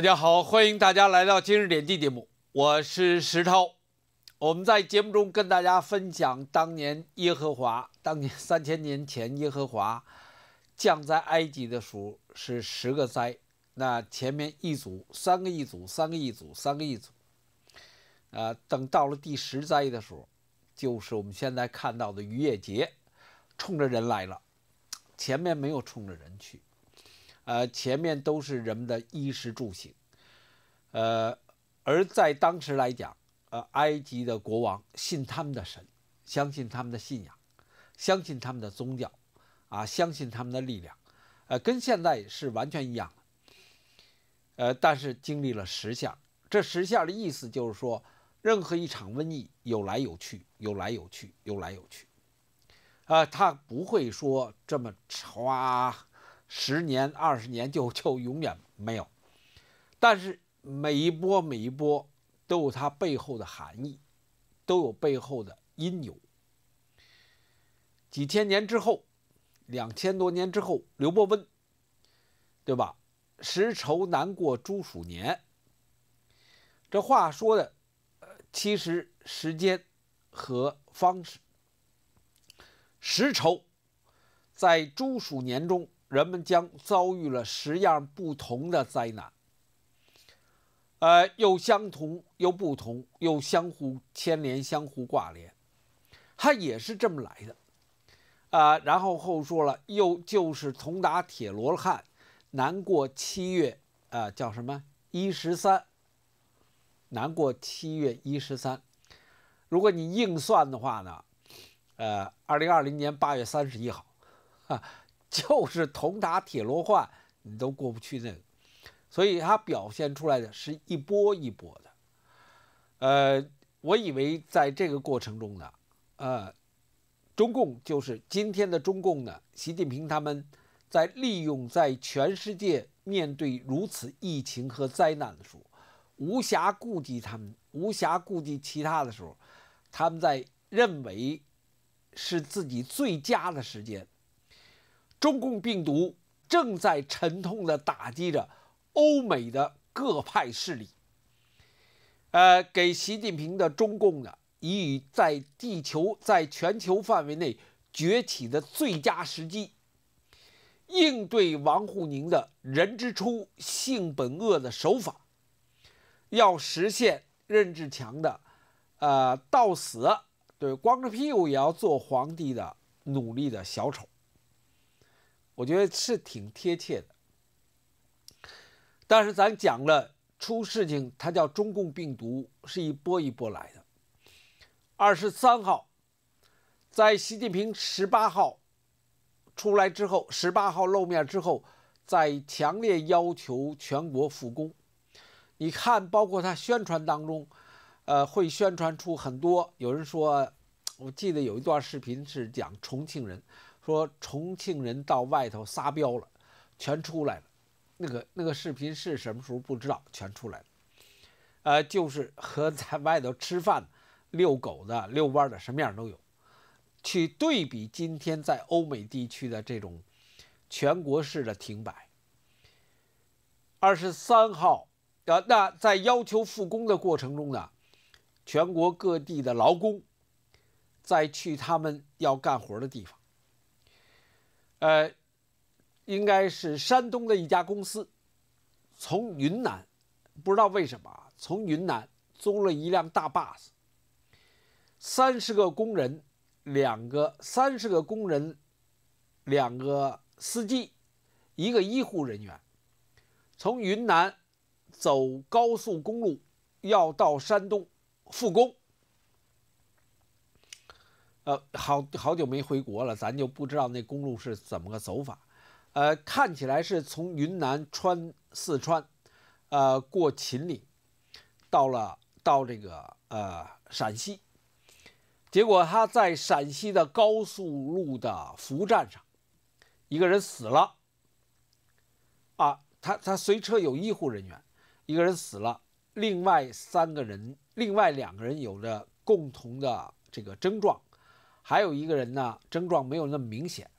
大家好，欢迎大家来到今日点击节目，我是石涛。我们在节目中跟大家分享，当年耶和华，当年 三千年前耶和华降在埃及的时候是十个灾，那前面一组三个一组三个一组三个一组，呃，等到了第十灾的时候，就是我们现在看到的逾越节，冲着人来了，前面没有冲着人去，呃，前面都是人们的衣食住行。呃，而在当时来讲，呃，埃及的国王信他们的神，相信他们的信仰，相信他们的宗教，啊，相信他们的力量，呃，跟现在是完全一样的。呃，但是经历了十下，这十下的意思就是说，任何一场瘟疫有来有去，有来有去，有来有去，啊，他不会说这么差，十年二十年就就永远没有，但是。每一波每一波都有它背后的含义，都有背后的因由。几千年之后，两千多年之后，刘伯温，对吧？十愁难过朱鼠年，这话说的，其实时间和方式。十愁，在朱鼠年中，人们将遭遇了十样不同的灾难。呃，有相同，有不同，有相互牵连、相互挂联，它也是这么来的，啊，然后后说了，又就是铜打铁罗汉，难过七月，啊，叫什么一十三，难过七月一十三，如果你硬算的话呢，呃，二零二零年八月三十一号，啊，就是铜打铁罗汉，你都过不去那个。所以它表现出来的是一波一波的，呃，我以为在这个过程中呢，呃，中共就是今天的中共呢，习近平他们在利用在全世界面对如此疫情和灾难的时候，无暇顾及他们无暇顾及其他的时候，他们在认为是自己最佳的时间，中共病毒正在沉痛的打击着。欧美的各派势力，呃，给习近平的中共呢，以在地球在全球范围内崛起的最佳时机，应对王沪宁的“人之初，性本恶”的手法，要实现任志强的，呃，到死对光着屁股也要做皇帝的努力的小丑，我觉得是挺贴切的。但是咱讲了，出事情它叫中共病毒，是一波一波来的。二十三号，在习近平十八号出来之后，十八号露面之后，再强烈要求全国复工。你看，包括他宣传当中，呃，会宣传出很多。有人说，我记得有一段视频是讲重庆人，说重庆人到外头撒彪了，全出来了。那个那个视频是什么时候不知道，全出来了，呃，就是和在外头吃饭、遛狗的、遛弯的什么样都有，去对比今天在欧美地区的这种全国式的停摆。二十三号，呃，那在要求复工的过程中呢，全国各地的劳工在去他们要干活的地方，呃。应该是山东的一家公司，从云南，不知道为什么从云南租了一辆大巴 s 三十个工人，两个三十个工人，两个司机，一个医护人员，从云南走高速公路要到山东复工。呃，好好久没回国了，咱就不知道那公路是怎么个走法。呃，看起来是从云南、穿四川，呃，过秦岭，到了到这个呃陕西，结果他在陕西的高速路的服务站上，一个人死了。啊，他他随车有医护人员，一个人死了，另外三个人，另外两个人有着共同的这个症状，还有一个人呢，症状没有那么明显。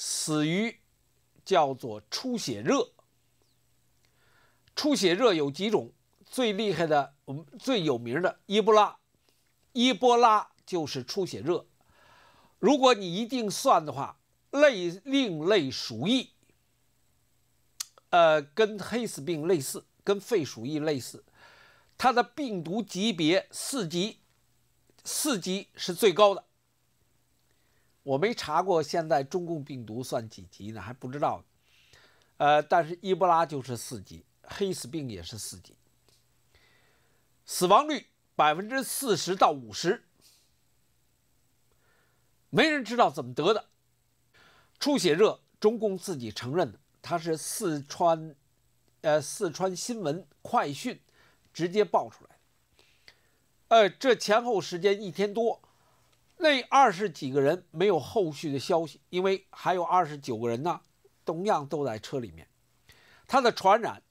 死于叫做出血热，出血热有几种，最厉害的，我们最有名的伊波拉，伊波拉就是出血热。如果你一定算的话，类另类鼠疫，呃，跟黑死病类似，跟肺鼠疫类似，它的病毒级别四级，四级是最高的。我没查过，现在中共病毒算几级呢？还不知道。呃，但是伊波拉就是四级，黑死病也是四级，死亡率百分之四十到五十，没人知道怎么得的。出血热，中共自己承认的，他是四川，呃，四川新闻快讯直接报出来的。呃，这前后时间一天多。那二十几个人没有后续的消息，因为还有二十九个人呢，同样都在车里面。他的传染，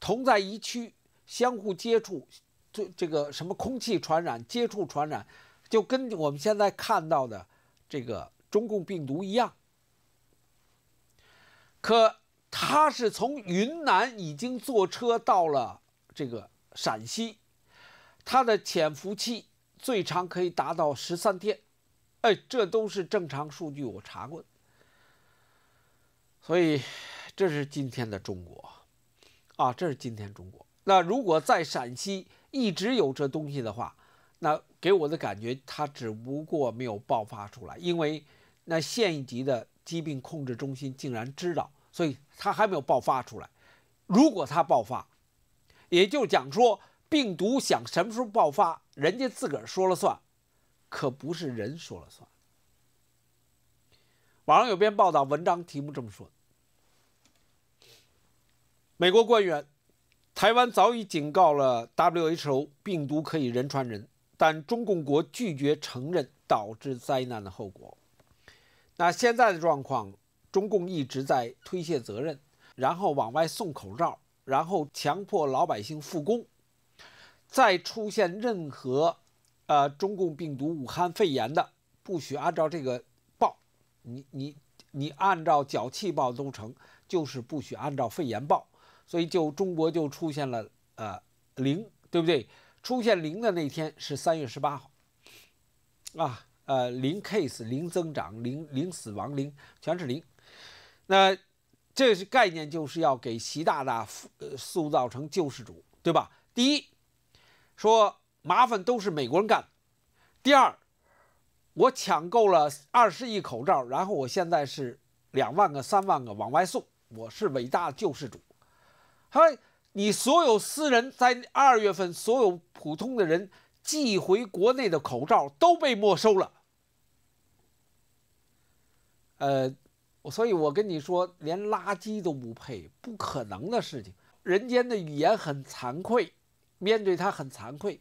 同在一区，相互接触，这这个什么空气传染、接触传染，就跟我们现在看到的这个中共病毒一样。可他是从云南已经坐车到了这个陕西，他的潜伏期。最长可以达到十三天，哎，这都是正常数据，我查过。所以，这是今天的中国，啊，这是今天中国。那如果在陕西一直有这东西的话，那给我的感觉，它只不过没有爆发出来，因为那县一级的疾病控制中心竟然知道，所以它还没有爆发出来。如果它爆发，也就讲说。病毒想什么时候爆发，人家自个儿说了算，可不是人说了算。网上有篇报道，文章题目这么说：美国官员，台湾早已警告了 WHO，病毒可以人传人，但中共国拒绝承认导致灾难的后果。那现在的状况，中共一直在推卸责任，然后往外送口罩，然后强迫老百姓复工。再出现任何，呃，中共病毒武汉肺炎的，不许按照这个报，你你你按照脚气报都成，就是不许按照肺炎报。所以就中国就出现了呃零，对不对？出现零的那天是三月十八号，啊，呃零 case 零增长零零死亡零全是零。那这是概念，就是要给习大大塑造成救世主，对吧？第一。说麻烦都是美国人干。第二，我抢购了二十亿口罩，然后我现在是两万个、三万个往外送，我是伟大救世主。嗨，你所有私人在二月份所有普通的人寄回国内的口罩都被没收了。呃，所以我跟你说，连垃圾都不配，不可能的事情。人间的语言很惭愧。面对他很惭愧，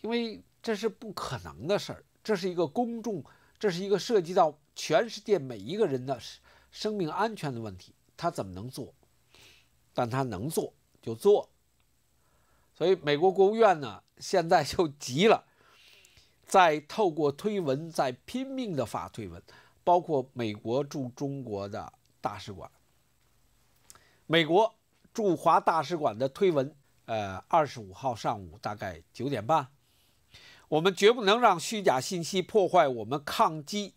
因为这是不可能的事儿，这是一个公众，这是一个涉及到全世界每一个人的，生命安全的问题，他怎么能做？但他能做就做。所以美国国务院呢，现在就急了，在透过推文，在拼命的发推文，包括美国驻中国的大使馆，美国驻华大使馆的推文。呃，二十五号上午大概九点半，我们绝不能让虚假信息破坏我们抗击，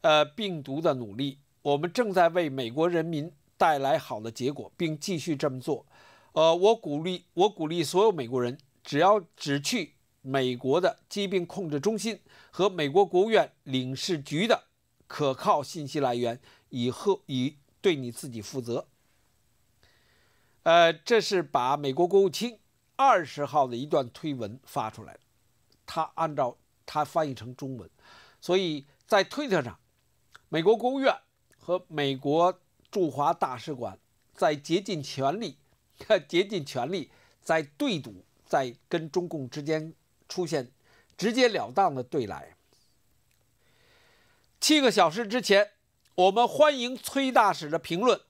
呃，病毒的努力。我们正在为美国人民带来好的结果，并继续这么做。呃，我鼓励我鼓励所有美国人，只要只去美国的疾病控制中心和美国国务院领事局的可靠信息来源，以后以对你自己负责。呃，这是把美国国务卿二十号的一段推文发出来他按照他翻译成中文，所以在推特上，美国国务院和美国驻华大使馆在竭尽全力，竭尽全力在对赌，在跟中共之间出现直截了当的对来。七个小时之前，我们欢迎崔大使的评论。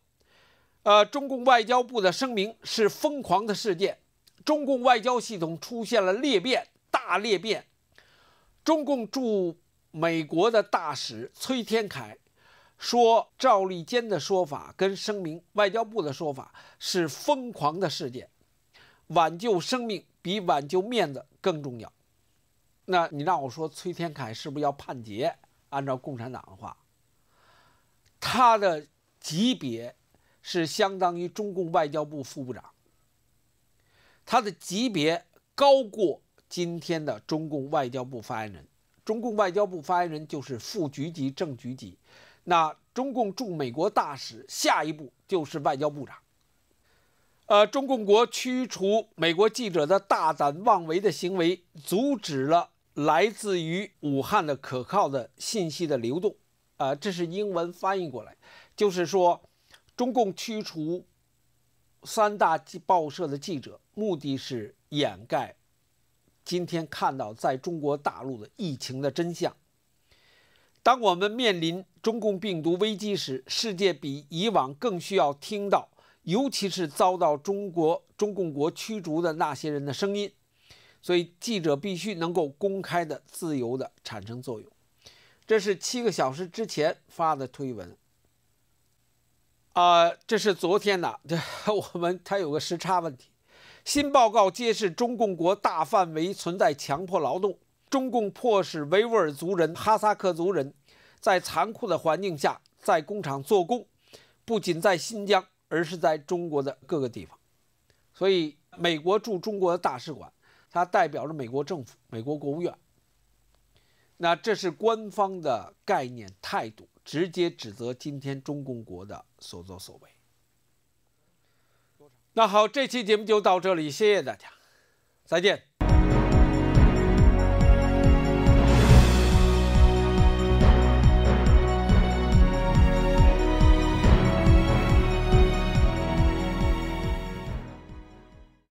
呃，中共外交部的声明是疯狂的事件，中共外交系统出现了裂变，大裂变。中共驻美国的大使崔天凯说：“赵立坚的说法跟声明，外交部的说法是疯狂的事件，挽救生命比挽救面子更重要。”那你让我说崔天凯是不是要判刑？按照共产党的话，他的级别。是相当于中共外交部副部长，他的级别高过今天的中共外交部发言人。中共外交部发言人就是副局级、正局级。那中共驻美国大使下一步就是外交部长。呃，中共国驱除美国记者的大胆妄为的行为，阻止了来自于武汉的可靠的信息的流动。啊，这是英文翻译过来，就是说。中共驱除三大报社的记者，目的是掩盖今天看到在中国大陆的疫情的真相。当我们面临中共病毒危机时，世界比以往更需要听到，尤其是遭到中国中共国驱逐的那些人的声音。所以，记者必须能够公开的、自由的产生作用。这是七个小时之前发的推文。啊，这是昨天这我们他有个时差问题。新报告揭示，中共国大范围存在强迫劳动，中共迫使维吾尔族人、哈萨克族人在残酷的环境下在工厂做工，不仅在新疆，而是在中国的各个地方。所以，美国驻中国的大使馆，它代表着美国政府、美国国务院。那这是官方的概念态度，直接指责今天中共国的所作所为。那好，这期节目就到这里，谢谢大家，再见。